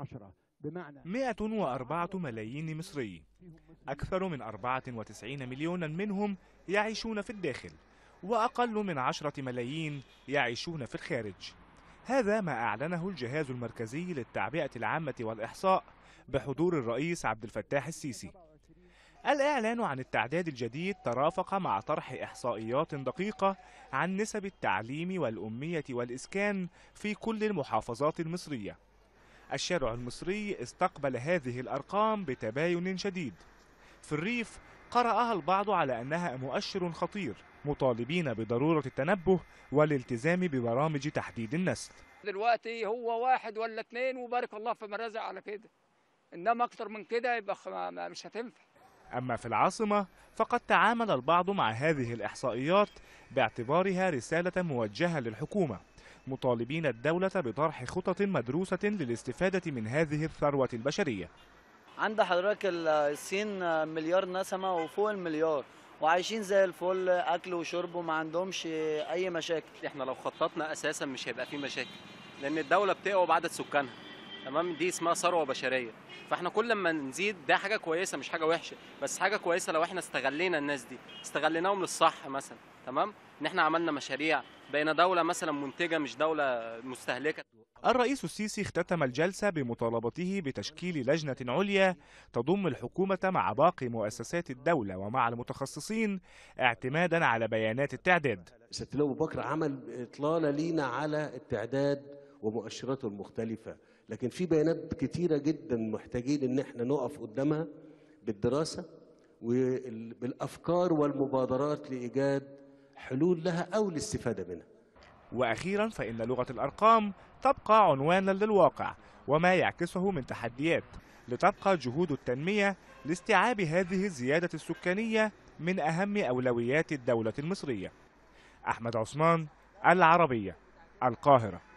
عشرة بمعنى 104 ملايين مصري أكثر من 94 مليونا منهم يعيشون في الداخل وأقل من 10 ملايين يعيشون في الخارج هذا ما أعلنه الجهاز المركزي للتعبئة العامة والإحصاء بحضور الرئيس عبد الفتاح السيسي الإعلان عن التعداد الجديد ترافق مع طرح إحصائيات دقيقة عن نسب التعليم والأمية والإسكان في كل المحافظات المصرية الشارع المصري استقبل هذه الأرقام بتباين شديد في الريف قرأها البعض على أنها مؤشر خطير مطالبين بضرورة التنبه والالتزام ببرامج تحديد النسل دلوقتي هو واحد ولا اثنين وبارك الله في مرازق على كده إنما أكثر من كده يبقى مش هتنفع أما في العاصمة فقد تعامل البعض مع هذه الإحصائيات باعتبارها رسالة موجهة للحكومة مطالبين الدولة بطرح خطط مدروسة للاستفادة من هذه الثروة البشرية عند حضرتك الصين مليار نسمة وفوق المليار وعايشين زي الفل اكل وشرب وما عندهمش اي مشاكل احنا لو خططنا اساسا مش هيبقى في مشاكل لان الدوله بتقوى بعدد سكانها تمام دي اسمها ثروه بشريه فاحنا كل ما نزيد ده حاجه كويسه مش حاجه وحشه بس حاجه كويسه لو احنا استغلينا الناس دي استغليناهم للصح مثلا تمام ان احنا عملنا مشاريع بقينا دوله مثلا منتجه مش دوله مستهلكه الرئيس السيسي اختتم الجلسه بمطالبته بتشكيل لجنه عليا تضم الحكومه مع باقي مؤسسات الدوله ومع المتخصصين اعتمادا على بيانات التعداد سيدنا ابو بكر عمل اطلاله لينا على التعداد ومؤشراته المختلفه لكن في بيانات كتيرة جدا محتاجين ان احنا نقف قدامها بالدراسة وبالافكار والمبادرات لايجاد حلول لها او الاستفادة منها واخيرا فان لغة الارقام تبقى عنوانا للواقع وما يعكسه من تحديات لتبقى جهود التنمية لاستيعاب هذه الزيادة السكانية من أهم أولويات الدولة المصرية أحمد عثمان العربية القاهرة